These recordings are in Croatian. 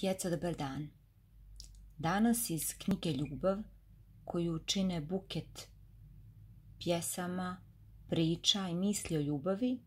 djeca dobar dan. Danas iz knjige Ljubav, koju učine buket pjesama, priča i misli o ljubavi,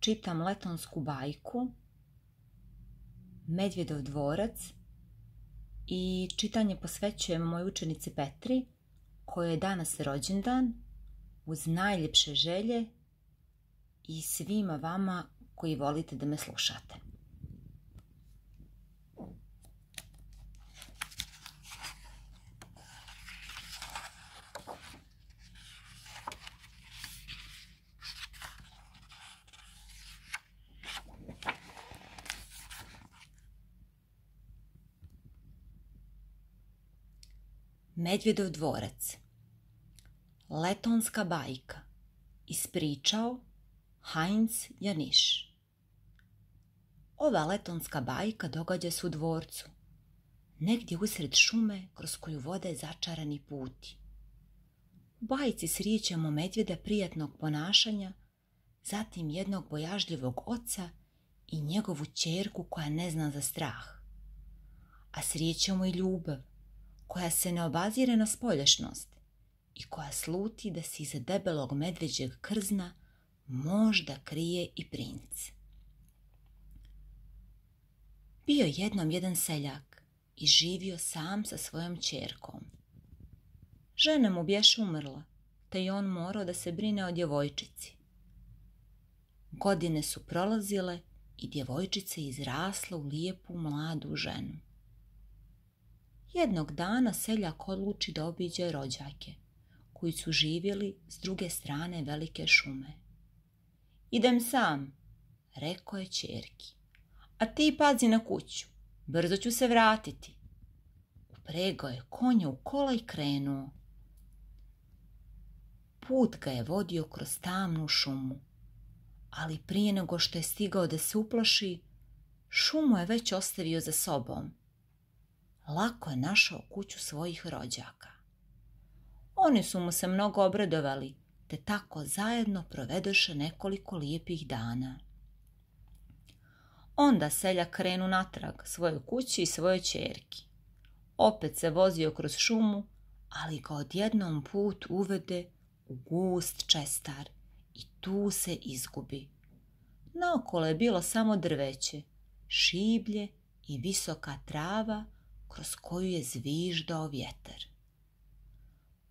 čitam letonsku bajku, Medvjedov dvorac i čitanje posvećujem mojoj učenici Petri, koja je danas rođendan, uz najljepše želje i svima vama koji volite da me slušate. Medvjedov dvorac Letonska bajka Ispričao Heinz Janiš Ova letonska bajka događa se u dvorcu, negdje usred šume kroz koju vode začarani puti. U bajci srijećemo medvjeda prijatnog ponašanja, zatim jednog bojažljivog oca i njegovu čerku koja ne zna za strah. A srijećemo i ljubav, koja se ne obazire na spolješnost i koja sluti da se iza debelog medveđeg krzna možda krije i princ. Bio jednom jedan seljak i živio sam sa svojom čerkom. Žena mu bješe umrla, te je on morao da se brine o djevojčici. Godine su prolazile i djevojčica je izrasla u lijepu mladu ženu. Jednog dana seljak odluči da obiđe rođake, koji su živjeli s druge strane velike šume. Idem sam, rekao je čerki. A ti pazi na kuću, brzo ću se vratiti. Upregao je konja u kola i krenuo. Put ga je vodio kroz tamnu šumu, ali prije nego što je stigao da se uplaši, šumu je već ostavio za sobom – lako je našao kuću svojih rođaka. Oni su mu se mnogo obredovali, te tako zajedno provedoše nekoliko lijepih dana. Onda selja krenu natrag svojoj kući i svojoj čerki. Opet se vozio kroz šumu, ali ga odjednom put uvede u gust čestar i tu se izgubi. Naokolo je bilo samo drveće, šiblje i visoka trava, kroz koju je zviždao vjetar.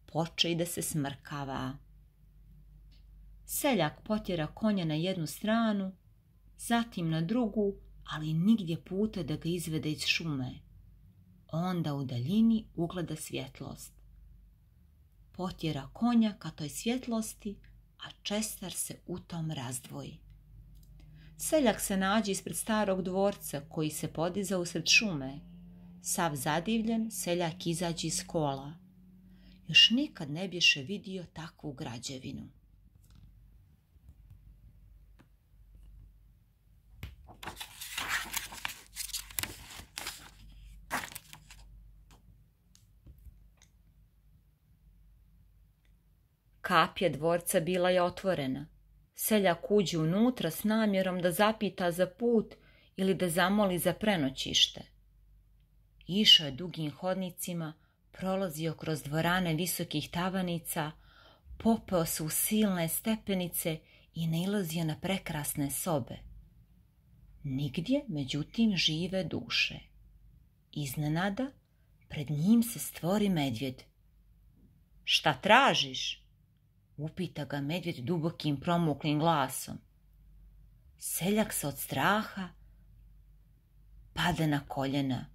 Poče i da se smrkava. Seljak potjera konja na jednu stranu, zatim na drugu, ali nigdje puta da ga izvede iz šume. Onda u daljini ugleda svjetlost. Potjera konja ka toj svjetlosti, a čestar se u tom razdvoji. Seljak se nađe ispred starog dvorca koji se podiza usred šume sav zadivljen, seljak izađi iz kola. Još nikad ne biše vidio takvu građevinu. je dvorca bila je otvorena. Seljak uđe unutra s namjerom da zapita za put ili da zamoli za prenoćište. Išao je dugim hodnicima, prolazio kroz dvorane visokih tavanica, popeo se u silne stepenice i nailazio na prekrasne sobe. Nigdje, međutim, žive duše. Iznenada, pred njim se stvori medvjed. Šta tražiš? Upita ga medvjed dubokim promuklim glasom. Seljak se od straha pade na koljena.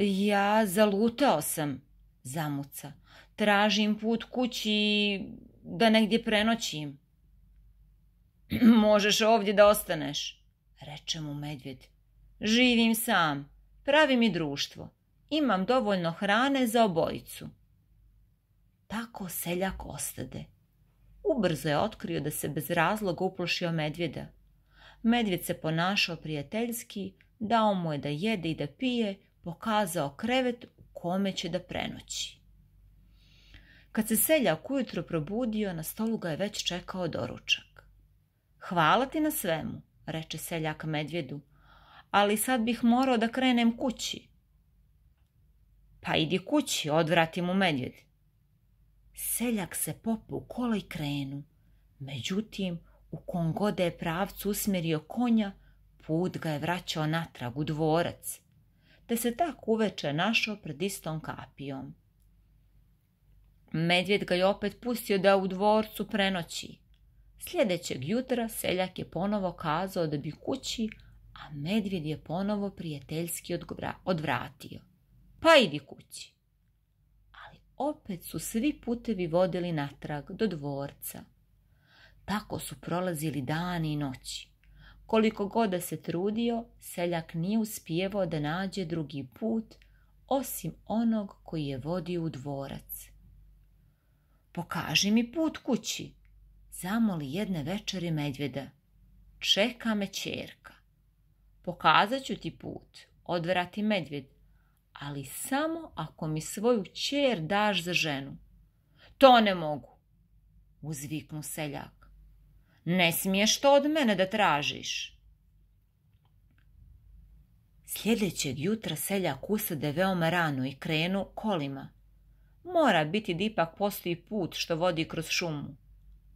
Ja zalutao sam, zamuca. Tražim put kući da negdje prenoćim. Možeš ovdje da ostaneš, reče mu medvjed. Živim sam, pravi mi društvo. Imam dovoljno hrane za obojicu. Tako seljak ostade. Ubrzo je otkrio da se bez razloga uplošio medvjeda. Medvjed se ponašao prijateljski, dao mu je da jede i da pije, pokazao krevet kome će da prenoći. Kad se seljak ujutro probudio, na stolu ga je već čekao doručak. Hvala ti na svemu, reče seljak medvjedu, ali sad bih morao da krenem kući. Pa idi kući, odvrati mu medvjed. Seljak se popu u kola i krenu. Međutim, u kom god je pravcu usmjerio konja, put ga je vraćao natrag u dvorac, te se tak uveče našao pred istom kapijom. Medvjed ga je opet pustio da u dvorcu prenoći. Sljedećeg jutra seljak je ponovo kazao da bi kući, a medvjed je ponovo prijateljski odvratio. Pa idi kući. Ali opet su svi putevi vodili natrag do dvorca. Tako su prolazili dani i noći. Koliko god da se trudio, seljak nije uspijevao da nađe drugi put, osim onog koji je vodio u dvorac. Pokaži mi put kući, zamoli jedne večeri medvjeda. Čeka me čerka. Pokazat ću ti put, odvrati medvjed, ali samo ako mi svoju čer daš za ženu. To ne mogu, uzviknu seljak. Ne smiješ to od mene da tražiš. Sljedećeg jutra seljak usade veoma rano i krenu kolima. Mora biti da ipak postoji put što vodi kroz šumu.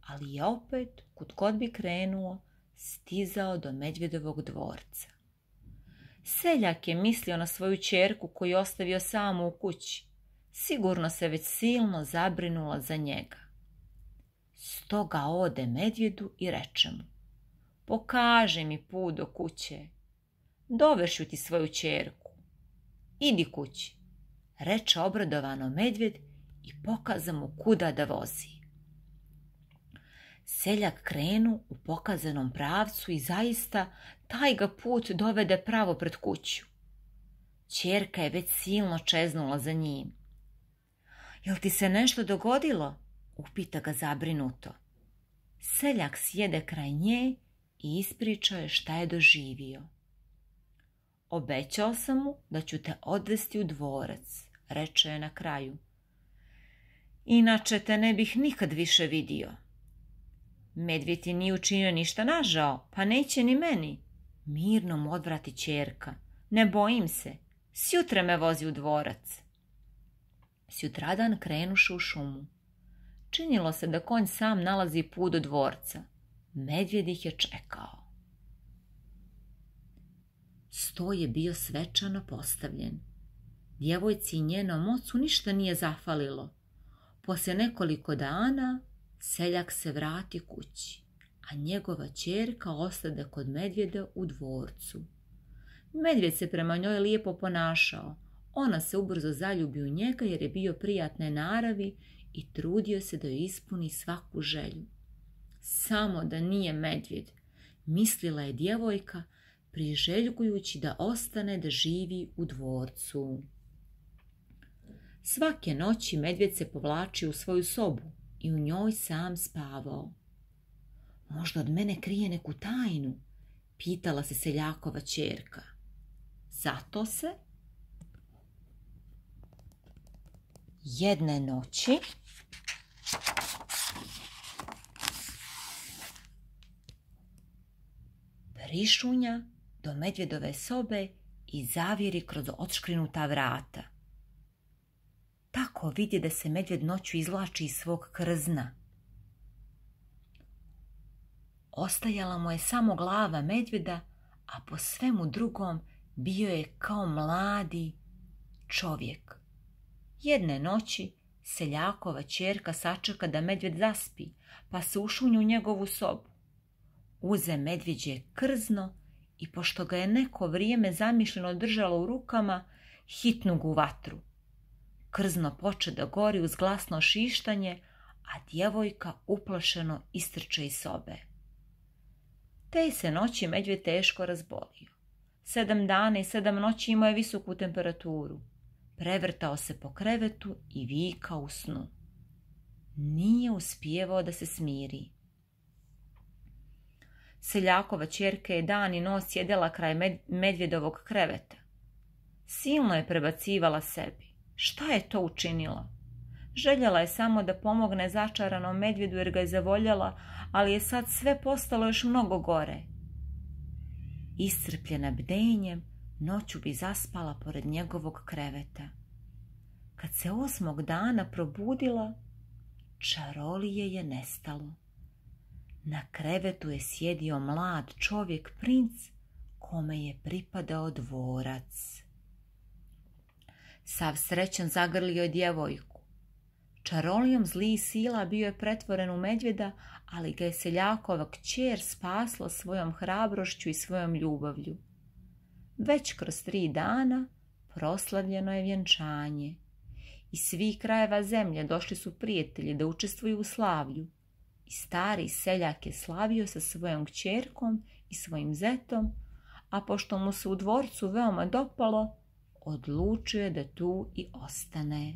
Ali je opet, kud god bi krenuo, stizao do Medvjedovog dvorca. Seljak je mislio na svoju čerku koju je ostavio samu u kući. Sigurno se već silno zabrinula za njega. Stoga ode medvjedu i reče mu, pokaži mi put do kuće, dovešu ti svoju čerku, idi kući, reče obradovano medvjed i pokaza mu kuda da vozi. Seljak krenu u pokazanom pravcu i zaista taj ga put dovede pravo pred kuću. Čerka je već silno čeznula za njim. Jel ti se nešto dogodilo? upita ga zabrinuto. Seljak sjede kraj nje i ispričao je šta je doživio. Obećao sam mu da ću te odvesti u dvorac, reče je na kraju. Inače te ne bih nikad više vidio. Medvjeti ni nije učinio ništa nažao, pa neće ni meni. Mirno mu odvrati čerka. Ne bojim se. Sjutre me vozi u dvorac. Sjutradan krenuše u šumu. Činilo se da konj sam nalazi put do dvorca. Medvjed ih je čekao. Sto je bio svečano postavljen. Djevojci i njenom ocu ništa nije zafalilo. Poslije nekoliko dana seljak se vrati kući, a njegova čerka ostade kod medvjeda u dvorcu. Medvjed se prema njoj lijepo ponašao. Ona se ubrzo zaljubi u njega jer je bio prijatne naravi i trudio se da joj ispuni svaku želju. Samo da nije medvjed, mislila je djevojka, priželjkujući da ostane da živi u dvorcu. Svake noći medvjed se povlači u svoju sobu i u njoj sam spavao. Možda od mene krije neku tajnu, pitala se seljakova čerka. Zato se, jedne noći. Prišunja do medvjedove sobe i zaviri kroz odškrinuta vrata. Tako vidi da se medvjed noću izlači iz svog krzna. Ostajala mu je samo glava medvjeda, a po svemu drugom bio je kao mladi čovjek. Jedne noći seljakova čerka sačeka da medvjed zaspi, pa se ušunju u njegovu sobu. Uze medvjeđe krzno i pošto ga je neko vrijeme zamišljeno držalo u rukama, hitnu ga vatru. Krzno poče da gori uz glasno šištanje, a djevojka uplašeno istrče iz sobe. Te se noći medvjed teško razbolio. Sedam dana i sedam noći imao je visoku temperaturu prevrtao se po krevetu i vikao u snu. Nije uspijevao da se smiri. Seljakova čerke je dan i nos sjedela kraj medvjedovog kreveta. Silno je prebacivala sebi. Šta je to učinila? Željela je samo da pomogne začaranom medvjedu jer ga je zavoljela, ali je sad sve postalo još mnogo gore. Iscrpljena bdenjem, noću bi zaspala pored njegovog kreveta. Kad se osmog dana probudila, čarolije je nestalo. Na krevetu je sjedio mlad čovjek princ kome je pripadao dvorac. Sav srećan zagrlio je djevojku. Čarolijom zli sila bio je pretvoren u medvjeda, ali ga je seljakova kćer spasla svojom hrabrošću i svojom ljubavlju. Već kroz tri dana proslavljeno je vjenčanje. i svih krajeva zemlje došli su prijatelji da učestvuju u slavlju. I stari seljak je slavio sa svojom kćerkom i svojim zetom, a pošto mu se u dvorcu veoma dopalo, odlučio je da tu i ostane.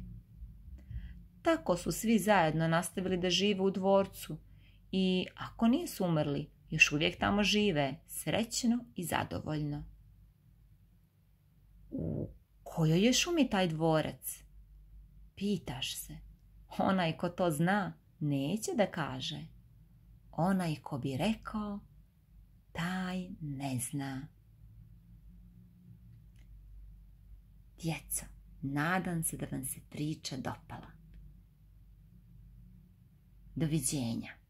Tako su svi zajedno nastavili da žive u dvorcu i ako nisu umrli, još uvijek tamo žive, srećno i zadovoljno. U kojoj je šumi taj dvorac? Pitaš se. Onaj ko to zna, neće da kaže. Onaj ko bi rekao, taj ne zna. Djeco, nadam se da vam se priča dopala. Doviđenja.